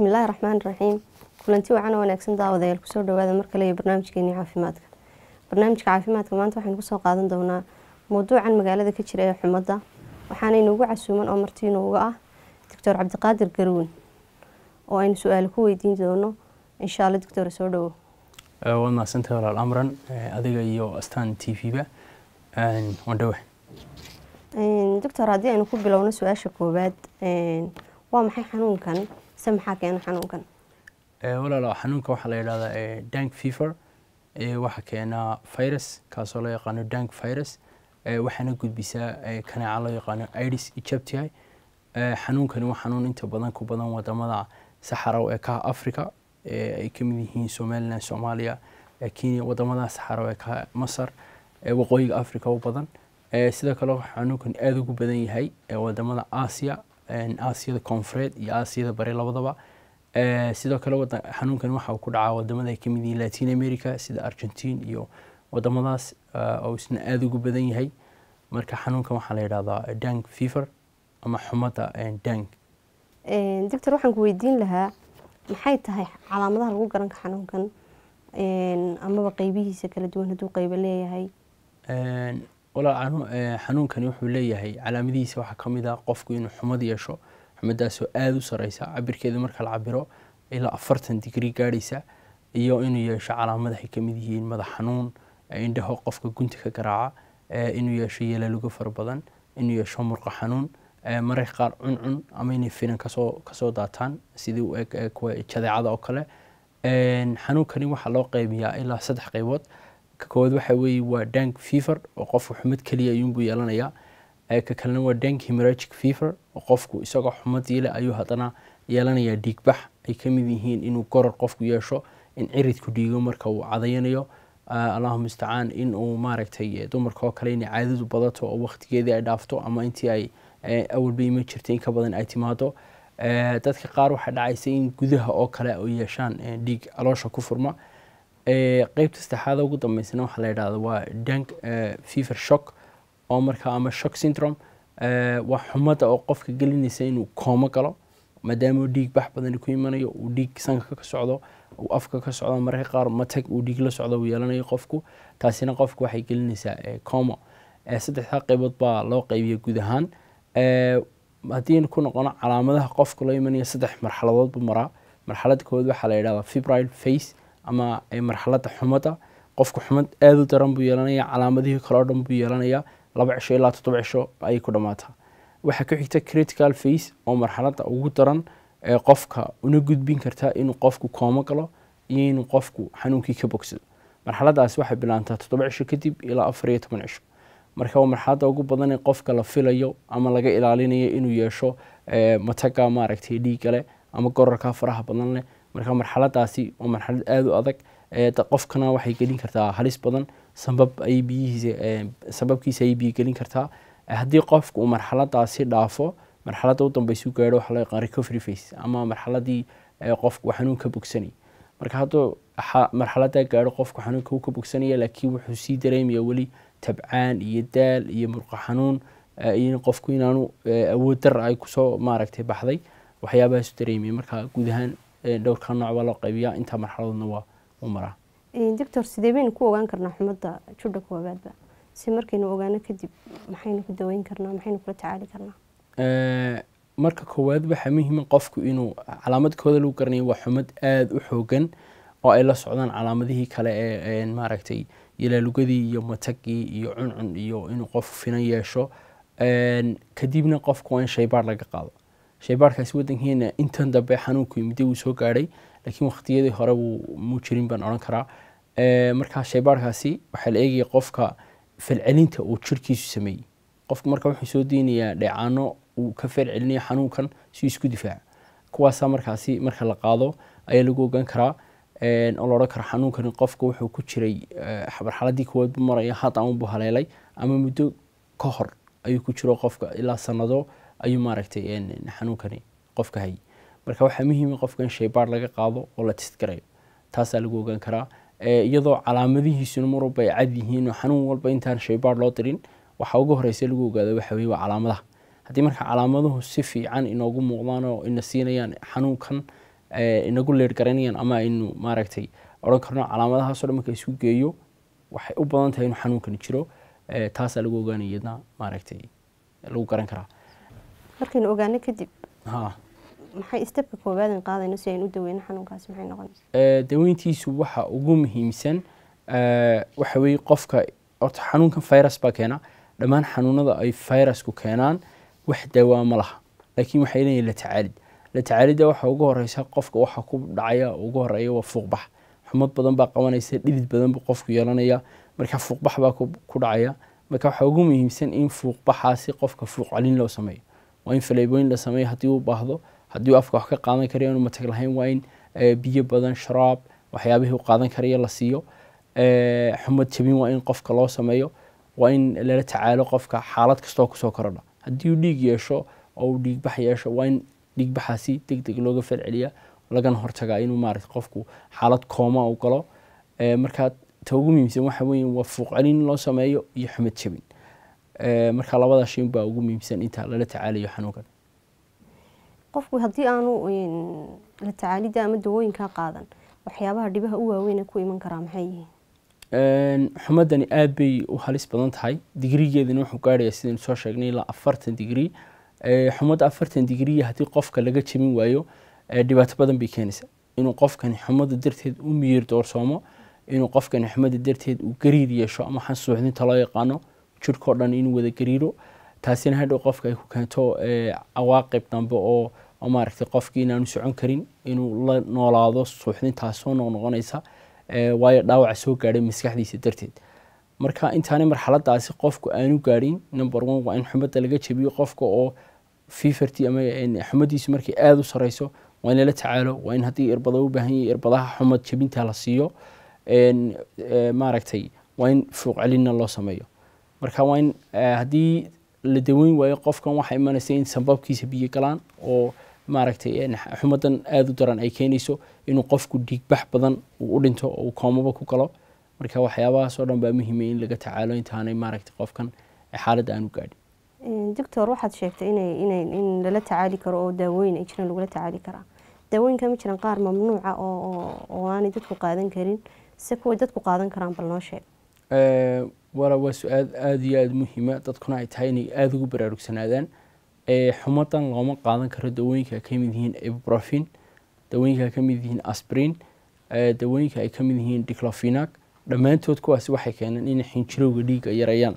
bismillaahi raxmaani raxiim kulanti wacan oo wanaagsan daawadayaal kusoo dhawaada mar kale iyo barnaamijkeeni caafimaadka barnaamijka caafimaadka maanta waxaynu kusoo qaadan doonaa mawduucan magaalada ka jira ee xumadda waxaana inuugu casuuman oo martiinu uga ah doctor cabdiqaadir garuun oo aynu su-aale ku weydiin doono insha alla doctor soo dhawo waad mahadsantahay walaal amran adiga iyo astaan t v-ba wandhawe doctor haddii aynu ku bilowno su-aasha koowaad waa maxay xanuunkan se maxaa keena xanuunkan walaalow xanuunka waxaa la yidhahdaa dank fever waxaa keenaa virus kaasoo loo yaqaano dank virus waxaana gudbisaa kaneeca loo yaqaano idis ijabtihi xanuunkani waa xanuun inta badan ku badan wadamada saxarow ee kaha africa ay kamid yihiin somalilan soomaaliya kenya wadamada saxarow ee kaha masar waqooyiga africa u badan sidoo kale xanuunkan aada ugu badan yahay wadamada asia aasiyada koonfureed iyo aasiyada bari labadaba sidoo kale xanuunkan waxa ku dhacaa wadamada ay kamid yihiin latin america sida argentine iyo wadamadaas oo isna aada ugu badan yahay marka xanuunkan waxaa la yidhahdaa dank fever ama xumada dank doctor waxaan ku weydiin lahaa maxay tahay calaamadaha lagu garanka xanuunkan amaba qeybihiisa kala duwan hadduu qeybo leeyahay walaal eh, xanuunkani wuxuu leeyahay calaamadihiisa waxaa kamid ah qofku inuu xumad yeesho xumadaasoo aada u sareysa cabirkeeda marka la cabiro ilaa afartan digrii gaadhaysa iyo inuu yeesho calaamadahay kamid yihiin madax xanuun eh, indhaho qofka gunta ka garaaca eh, inuu yeesho yeelalugo fara badan inuu yeesho murqa xanuun mararka qaar cuncun ama inay finan kasoo kasoo daataan sidii u eg jadeecada oo kale xanuunkani waxaa loo qeybiyaa ilaa saddex qeybood ka koowaad waxa weeye waa dank fever oo qofka xumad keliya ayuunbuu yeelanayaa ka kalena waa dank hemeragic fever oo qofku isagoo xumad yeele ayuu haddana yeelanayaa dhiigbax ay kamid yihiin inuu goror qofku yeesho in ciridku dhiigo marka uu cadayanayo allahu mustacaan in uu maaragtay dumarka oo kale inay caadadu badato oo waqtigeedii ay dhaafto ama intii ay awalba ima jirta in ka badan ay timaado dadka qaar waxaa dhacaysa in gudaha oo kale yeeshaan dhiig aloosha ku furma qeybta saddexaad ugu dambeysana waxaa la yidhahda waa dank fever shock oo markaa ama shock syndrome waa xumada oo qofka gelinaysa inuu koomo galo maadaama dhiig bax badan ku imanayo uu dhiig sanka ka socdo uu afka ka socdo mararka qaar matag uu dhiig la socdo uu yeelanayo qofku taasina qofka waxay gelinaysaa coomo saddexdaa qeybood baa loo qeybiya guud ahaan haddii ku noqono calaamadaha qofka loo imanaya saddex marxaladoodbu maraa marxalada koowaad waxaa la yidhahdaa febrile face ama marxalada xumada qofka xumad aad u daran buu yeelanaya calaamadihii kale dhan buu yeelanaya laba cisho ilaa toddoba cisho ayay ku dhamaataa waxaa ku xigta critical face oo marxalada ugu daran ee qofka una gudbin karta inuu qofku koomo galo iyo inuu qofku xanuunkii ka bogsado marxaladaas waxay bilaantaa toddoba cisho kadib ilaa afar iyo toban cisho marka waa marxalada ugu badan ee qofka la filayo ama laga ilaalinayo inuu yeesho mataga maaragtay dhiiga ama gorarka faraha badan leh marka marxaladaasi waa marxalad aada u adag qofkana waxay gelin kartaa halis badan sabab ay biyihiisa sababkiisa ayay biyo gelin kartaa haddii qofka uu marxaladaasi dhaafo marxaladda u dambeysu gaadho waxa loo yaqaan recovery face ama marxaladii qofku xanuun bogsanay marka hadduu marxaladdaa gaadho qofku xanuunka uu ka bogsanaya laakiin wuxuu sii dareemayaa weli tabcaan iyo daal iyo murqo xanuun iyo qofku inaanu awood dar ay kusoo maaragtay baxday waxyaabahaas dareemaya marka guud ahaan dhowrka nooc baa loo qaybiyaa intaa marxaladoodna waa u maraa doctor sidee baynu ku ogaan karnaa xumadda judha koowaadba si markaynu ogaano kadib maxaynu ku daweyn karnaa maxaynu kula tacaali karnaa marka koowaad waxaa muhiima qofku inuu calaamad kooda lagu garanayo waa xumad aada u xoogan oo ay la socdaan calaamadihii kale ee maaragtay yalaalugadii iyo matagii iyo cuncun iyo inuu qof finan yeesho kadibna qofku waa in shaybaar laga qaado shaybaarkaasi wadankeena intan dambe xanuunku muddo wuu soo gaadhay laakiin waqtiyadii hore wuu jirin baan odhan karaa eh, markaa shaybaarkaasi waxaa la eegaya qofka falcelinta uu jirkiisu sameeyey qofka marka wuxuu soo deynayaa dheecaano uu ka falcelinayo xanuunkan si isku difaaca kuwaasaa markaasi marka la qaado ayaa lagu ogaan karaa oo eh, la odhan karo xanuunkani qofka wuxuu ku jiray marxaladii eh, koowaad bu maraya hadda unbu haleelay ama muddo ka hor ayuu ku jiro qofka ilaa sanado ayuu maaragtay xanuunkani qofka hay marka waxaa muhiim qofka in shaybaar laga qaado oo la tist taasaa lagu ogaan karaa iyadoo calaamadihiisuna mar ay cad yihiin oo xanuun walba intaan shaybaar loo dirin waxaa ugu horeysa lagu ogaada waxa waa calaamadaha haddii marka calaamaduhu si fiican inoogu muuqdaan oo ina siinayaan xanuunkan inagu leergaranayaan ama aynu maaragtay odhan karno calaamadahaasoo dhan marka isu geeyo waxay u badan tahay inuu xanuunkani jiro taasaa lagu ogaanayadna maaragtay lagu garan karaa markaynu ogaano kadib maxay stebka koowaad qaadayno si aynu daweyno xanuunkaas maxay noqonaysaa eh, daweyntiisu waxa ugu muhiimsan eh, waxa weeye qofka horta xanuunkan virus baa keena dhammaan xanuunada ay virusku keenaan wax daawaa ma laha laakiin waxay leeyihin la tacaalid la tacaalidda waxa ugu horeysa qofka waxa ku dhacaya ugu horeeya waa fuuqbax xumad badan baa qabanaysa dhidid badan buu qofku yeelanaya marka fuuqbax baa ku dhacaya marka waxaa ugu muhiimsan in fuuqbaxaasi qofka fuuq celin loo sameeyo waa in faleebooyin la sameeya haddii u baahdo haddii afka wax ka qaadan karayo anu matag lahayn waa in eh, biyo badan sharaab waxyaabihii u qaadan karaya la siiyo eh, xumad jabin waa in qofka loo sameeyo waa in lala tacaalo qofka xaalad kastoo kusoo korodha haddii uu dhiig yeesho oo uu dhiigbax yeesho waa in dhiigbaxaasi deg looga falceliya lagana hortagaa inuu maarata qofku xaalad kooma u galo eh, markaa ta muhiimsan waxa weeye waa fuuq loo sameeyo iyo xumad jabin marka labada shin baa ugu muhiimsan inta lala tacaalayo xanuunkan qofku haddii aanu la tacaalidda ama dawooyinka qaadan waxyaabaha dhibaha u waaweyn ku iman karaa maxay yihiin xumadani aad bay u halis badan tahay digrigeedana wuxuu gaadhayaa sidaynu soo sheegnay ilaa afartan digri xumad afartan digriya haddii qofka laga jabin waayo dhibaato badan bay keenaysaa inuu qofkani xumada darteed u miyir doorsoomo inuu qofkani xumada darteed uu gariir yeesho ama xansuuxdinta loo yaqaano jirhkao dhan inuu wada gariiro taasina hadhow qofka ay ku keento eh, cawaaqib dambe oo maaragtay qofkii inaanu socon karin inuu la noolaado suuxdintaasoo noqnoqonaysa eh, waayo dhaawaca soo gaadhay maskaxdiisa darteed marka intaani marxaladaasi qofku aanu gaadhin number one waa in xumada laga jebiyo qofka oo fifartii ama eh, xumadiisu markay aada u sareyso waa in tacaalo waa in haddii irbada u baahan yahay irbadaha xumad jebinta la siiyo maaragtay waa in fuuq loo sameeyo marka waa in eh, haddii la daweyn waayo qofkan waxa imanaysa in sanbabkiisa biyo galaan oo maaragtay eh, xumadan aada u daran ay keenayso inuu qofku dhiigbax badan uu u dhinto oo uu koomaba ku galo marka waxyaabahaasoo dhan baa muhiimay in laga tacaalo intaanay maaragtay qofkan eh, xaaladda aan gaadhin doctor waxaad sheegtay in lala tacaali karo oo daawooyin ay jiraan lagula tacaali karaa daawooyinka ma jiraan qaar mamnuuca oo aanay dadku qaadan karin se kuway dadku qaadan karaan bal noo sheeg wala waa su-aal aada iyo aada muhiima dadkuna ay tahay inay aada ugu baraarugsanaadaan xumadan looma qaadan karo dawooyinka kamid yihiin ebrofin dawooyinka kamid yihiin asbrin dawooyinka ay kamid yihiin diclofinac dhammaantood kuwaasi waxay keeneen inay xinjirowga dhiiga yarayaan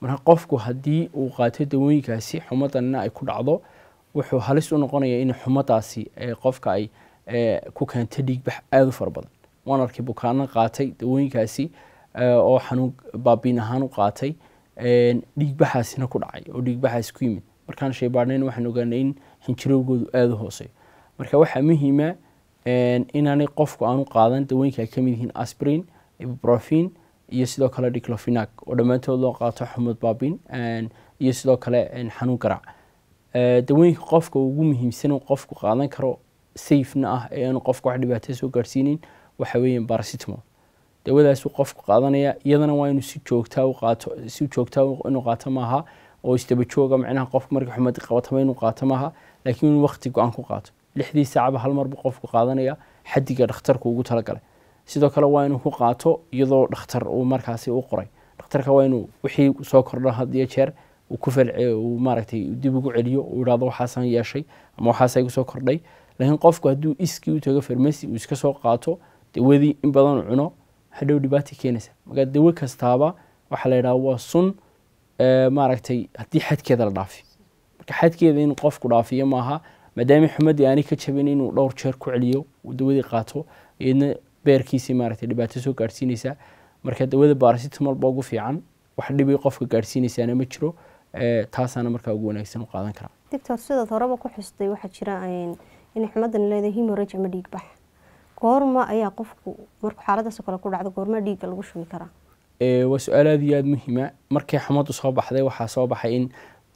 marka qofku haddii uu qaato dawooyinkaasi xumadanna ay ku dhacdo wuxuu halis u noqonaya in xumadaasi qofka ay ku keento dhiigbax aada u fara badan waan arkay bukaano qaatay dawooyinkaasi Eh, oo xanuun baabiin ahaan u qaatay dhiigbaxaasina ku dhacay oo dhiigbaxaas ku yimid markaan shaybaadhnayn waxaan ogaanay in xinjirowgoodu aada u hooseeyo marka waxaa muhiima inaanay qofku aanu qaadan dawooyinka ay kamid yihiin asbrin ibubrofin iyo sidoo kale diclofinac oo dhammaantood loo qaato xumad baabin iyo sidoo kale xanuun garaac eh, dawooyinka qofka ugu muhiimsan qofku qaadan karo safena ah ee aanu qofku wax dhibaato soo gaarsiinin waxa weeye barasitmo dawadaasu qofku qaadanaya iyadana waa inuu si joogtaa u si joogtaa inuu qaato maaha oo isdaba jooga macnaha qofku markii xumadii qabatama inuu qaato maaha laakiin inuu waqti go-aan ku qaato lixdii saacaba hal marbu qofku qaadanaya xadiga dhakhtarku ugu talagalay sidoo kale waa inuu ku qaato iyadoo dhakhtar uu markaasi u qoray dhakhtarka waa inuu wixii soo kordha hadiyo jeer maaragtay dib ugu celiyo uu idhahdo waxaasan yeeshay ama waxaasa igu soo kordhay laakiin qofku hadduu iskii u tago farmasi uu iska soo qaato dawadii in badan cuno hadhow dhibaata keenaysa markaa dawo kastaaba waxaa la yidhaha waa sun maaragtay haddii xadkeeda la dhaafi marka xadkeeda inuu qofku dhaafiyo maaha maadaama xumadii aanay ka jabin inuu dhowr jeer ku celiyo dawadii qaato iyadna beerkiisii maaragtay dhibaato soo gaadhsiinaysaa marka dawada baarasitamalba ugu fiican wax dhibay qofka gaadhsiinaysaana ma jiro taasaana markaa ugu wanaagsan u qaadan karaa doctor sidaad horeba ku xustay waxaa jira in xumadan leedahay hemorage ama dhiigbax goorma ayaa qofku markuu xaaladaasoo kale ku dhacdo goorma dhiigga lagu shubi karaa waa su-aal aada iyo aada muhiima markii xumadu soo baxday waxaa soo baxay in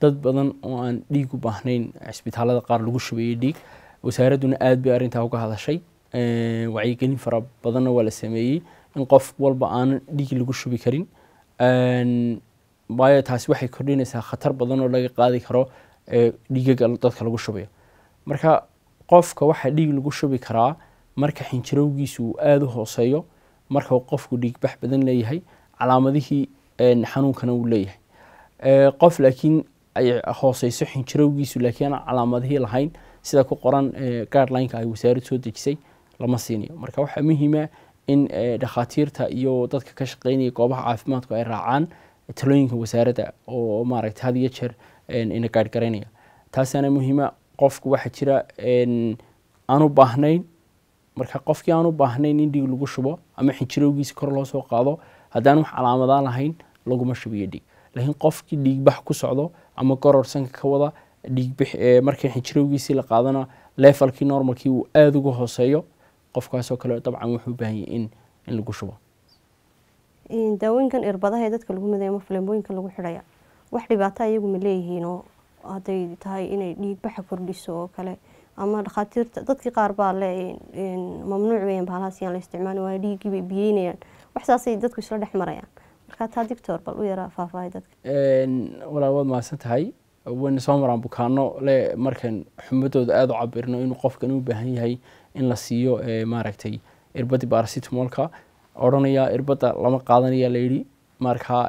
dad badan oo aan dhiig u baahnayn cisbitaalada qaar lagu shubayay dhiig wasaaraduna aad bay arrintaa uga hadashay wacyigelin fara badanna waa la sameeyey in qof walba aanan dhiig lagu shubi karin waayo taasi waxay kordhinaysaa khatar badan oo laga qaadi karo dhiigaga dadka lagu shubayo marka qofka waxaa dhiig lagu shubi karaa marka xinjirowgiisu uu aada u hooseeyo marka qofku dhiigbax badan leeyahay calaamadihii xanuunkana uu leeyahay qof laakiin ay hooseyso xinjirowgiisu laakiin aan calaamadihii lahayn sida ku qoran gaadlineka ay wasaarad soo dejisay lama siinayo marka waxaa muhiima in dhakhaatiirta iyo dadka ka shaqeynaya goobaha caafimaadku ay raacaan talooyinka wasaaradda oo maaragta had iyo jeer ina gaadhgaraynaya taasaana muhiima qofku waxaa jira aan u baahnayn marka qofkii aan u baahnayn in dhiig lagu shubo ama xinjirowgiisa kor loosoo qaado haddaan wax calaamadaan lahayn laguma shubiyo dhiig laakiin qofkii dhiigbax ku socdo ama gororsanka ka wada dhiigmarkii eh, xinjirowgiisii la qaadana leefalkii normalkii uu aada uga hooseeyo qofkaasoo kale dabcan wuxuu u in in lagu shubo daawooyinkan irbadaha ee dadka lagu midaya ama faleembooyinkan lagu xidhaya wax dhibaato iyagu ma leeyihiinoo hadday tahay inay dhiigbaxa kordhiso oo kale ama dhakhaatiirta dadkii qaar baa le mamnuuc weyan bahalhaasiyaan la isticmaali waayo dhiiggii bay biyeynayaan wax dadku isla dhex marayaan marka taa dictor bal u yaraa faahfaahay dadka walaa waad mahadsan tahay wayna soo maraan bukaano le markan xumadooda aada u cabirno inuu qofkan u baahan yahay in la siiyo maaragtay irbadii barasitamolka odhanaya irbada lama qaadanaya layidhi marka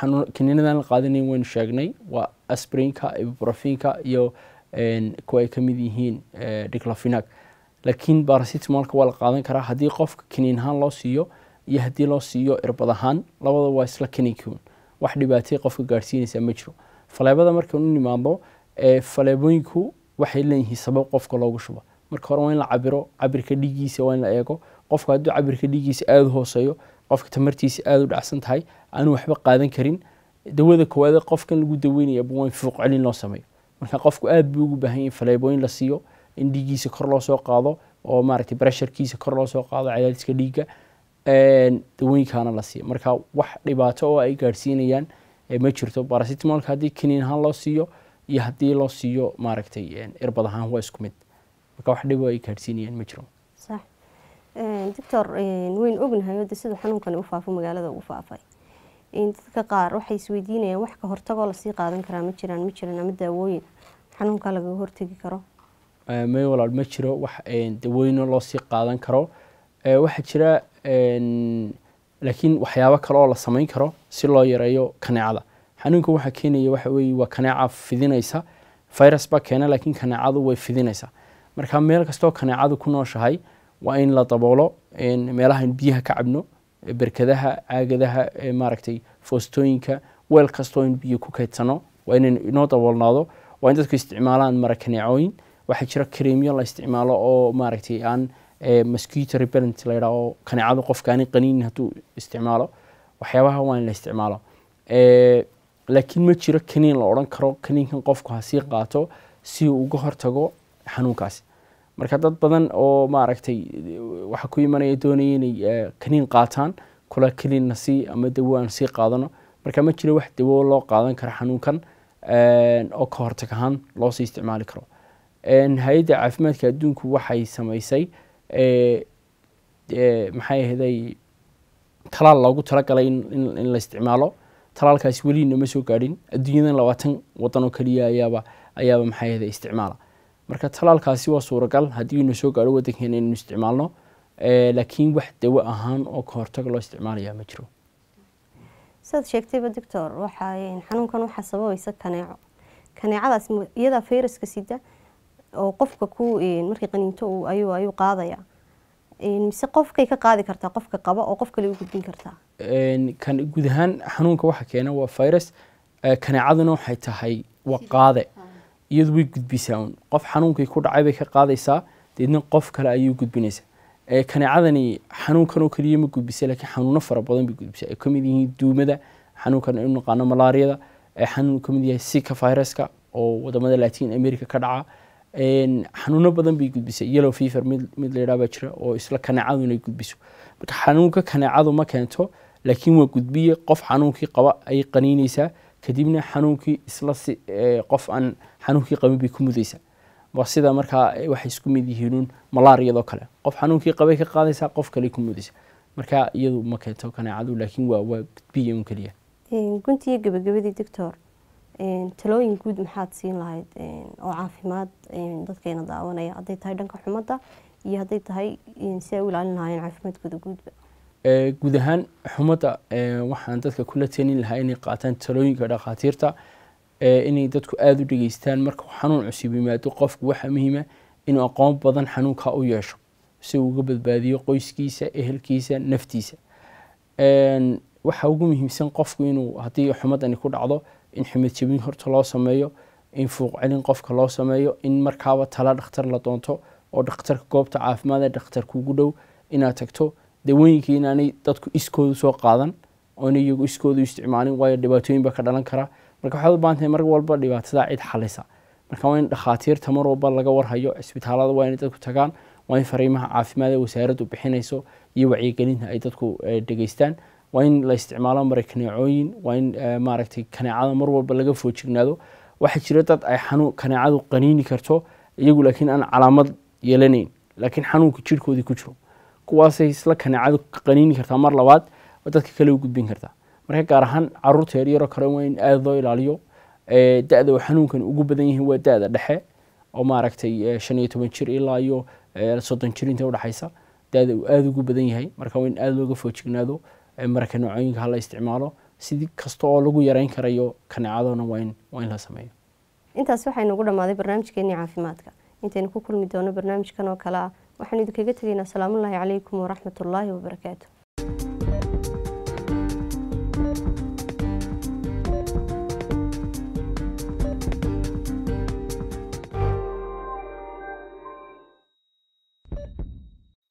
xanuun kiniinadan la qaadanayn waynu sheegnay waa asbrinka ibrofinka iyo kuwa ay kamid yihiin eh, diclofenac laakiin barasitamolka waa la qaadan karaa haddii qofka kaniin ahaan loo siiyo iyo haddii loo siiyo irbad ahaan labada waa isla kaninkuun wax dhibaatay qofka gaadhsiinaysaa ma jiro faleebada markan u nimaado eh, faleebooyinku waxay leeyihiin sabab qofka loogu shubo marka hore waa in la cabiro cabirka dhiiggiisa waa in la eego qofka hadduu cabirka dhiiggiisa aada u hooseeyo qofka tamartiisa aada u dhacsan tahay aanu waxba qaadan karin dawada koowaade qofkan lagu daweynayaba waa in fuuq loo sameeyo marka qofku aada buu ugu baahan yahy faleebooyin la siiyo in dhiiggiisa kor loo soo qaado oo maaragtay bresharkiisa kor loo soo qaado cadaadiska dhiigga dawooyinkaana la siiya marka wax dhibaato oo ay gaadhsiinayaan ma jirto barasitimolka haddii kaniin ahaan loo siiyo iyo haddii loo siiyo maaragtay irbad ahaan waa isku mid marka wax dhib oo ay gaadhsiinayaan ma jiro doctor wayn ognahay ode siduu xanuunkani u faafo magaalada ugu faafay dadka qaar waxay isweydiinayaan wax ka hortagoo lasii qaadan karaa ma jiraan ma jiran ama daawooyin xanuunkaa lagaga hortegi karo eh, may walaal ma jiro wax eh, dawooyino loosii qaadan karo eh, waxaa jira laakiin waxyaabo kale oo la samayn karo si loo yareeyo kaneecada xanuunka waxaa keenaya waxa waa kaneeca fidinaysa virus baa keena laakiin kaneecadu way fidinaysaa marka meel kastoo kaneecadu ku nooshahay waa in la daboolo meelaha biyaha ka cabno berkadaha caagadaha maaragtay foostooyinka weel kastoo in biyo ku kaydsano waa inay inoo daboolnaado waa in dadku isticmaalaan marakaneecooyin waxaa jira kareemyo la isticmaalo oo maaragtay aan eh, mosquito repellent la yidhaha oo kaneecadu qofka aanay qaniinin hadduu isticmaalo waxyaabaha waa in la isticmaalo eh, laakiin ma jiro kaniin la odhan karo kaniinkan qofku hasii qaato si uu uga hortago xanuunkaasi marka dad badan oo maaragtay waxaa ku imanaya doonaya inay eh, kaniin qaataan kula kaniinna sii ama dawo aan sii qaadano marka ma jiro wax dawo loo qaadan karo xanuunkan eh, oo ka hortag ahaan loo sii isticmaali karo eh, hay-adda caafimaadka adduunku waxay samaysay maxay ahday talaal loogu talagalay in la isticmaalo talaalkaasi welina ma soo gaadhin adduunyadan labaatan wadan oo keliya ayaaba ayaaba maxay ahday isticmaala marka talaalkaasi waa suuragal haddii inu soo gaaro wadankeena inaynu isticmaalno eh, laakiin wax dawo ahaan oo ka hortag loo isticmaalaya ma jiro siaad sheegtayba doctor waxa xanuunkan waxaa sababaysa kaneeco kaneecadaas iyadaa fayraska sida oo qofka ku markii qaniinto ayuu qaadaya mise qofkay ka qaadi kartaa qofka qaba oo qof kale u gudbin kartaa guud ahaan xanuunka waxa keena waa virus eh, kaneecaduna waxay tahay waqaade iyadu way gudbisaa un qof xanuunkii ku dhacay bay ka qaadaysaa deedna qof kale ayay gudbinaysaa kaneecadani xanuunkan oo keliya ma gudbisa lakiin xanuuno fara badan bay gudbisaa ay kamid yihiin duumada xanuunkan u naqaano malaariyada xanuun kamid yahay sika viruska oo wadamada latin america ka dhaca xanuuno badan bay gudbisa yellow fever mid layidhaha baa jira oo isla kaneecaduna gudbiso marka xanuunka kaneecadu ma keento laakiin waa gudbiye qof xanuunkii qaba ayay qaniinaysaa kadibna xanuunkii isla eh, qof aan xanuunkii qabin bay ku mudaysaa waa sida markaa eh, waxay isku mid yihiinuun malaariyadoo kale qof xanuunkii qabay ka qaadaysaa qof kale ku mudaysa markaa iyadu ma keento kanaacadu laakiin waa waa gudbiya un keliya guntiyo gabagabadii doctor talooyin guud maxaad siin lahayd oo caafimaad dadkeena daawanaya hadday tahay dhanka xumadda iyo hadday tahay si ay u ilaalin lahaayeen caafimaadkooda guudba Eh, guud ahaan xumada eh, waxaan dadka kula tenin lahaa inay qaataan talooyinka dhakhaatiirta eh, inay dadku aada u dhageystaan markuu xanuun cusub yimaado qofku waxaa muhiima inuu aqoon badan xanuunkaa u yeesho si uu uga badbaadiyo qoyskiisa ehelkiisa naftiisa waxaa ugu muhiimsan qofku inuu haddii xumadani ku dhacdo in xumad jebin horta loo sameeyo in fuuq celin qofka loo sameeyo in markaaba tala dhakhtar la doonto oo dhakhtarka goobta caafimaad ee dhakhtarka ugu dhow inaad tagto dawooyinka inaanay dadku iskooda soo qaadan oona iyagu isticmaalin waayo dhibaatooyin baa ka dhalan karaa marka waxaad u baahan tahay mar walba dhibaatada cid xalisa marka waa in dhakhaatiirta mar walba laga warhayo cisbitaalada waa inay dadku tagaan waa in fariimaha caafimaadee wasaaraddu bixinayso iyo wacyigelinta ay dadku eh, dhegeystaan waa in la isticmaalo marakaneecooyin waa in eh, maaragtay kaneecada mar walba laga foojignaado waxaa jira dad ay xanuun kaneecadu qaniini karto iyagu laakiin aan calaamad yeelanayn laakiin xanuunka jirhkoodii ku jiro kuwaasay isla kanaacado qaniini kartaa mar labaad oo dadka kale u gudbin kartaa marka gaar ahaan caruurta yaryaro kale waa in aada loo ilaaliyo da-da xanuunkan ugu badan yihiin waa da-da dhexe oo maaragtay shan iyo toban jir ilaa iyo soddon jir inta udhexaysa da-da uu aada ugu badan yahay marka waa in aada looga foojignaado marka noocooyinka ha isticmaalo sidii kasta oo lagu yareyn karayo kanaacadona waa in waa in la sameeyo intaas waxaynu ugu dhammaaday barnaamijkeenii caafimaadka intaynu ku kulmi doono barnaamijkan oo kale ah waxaan idinkaga tegaynaa asalaamullaahi calaykum waraxmat ullaahi wabarakaatu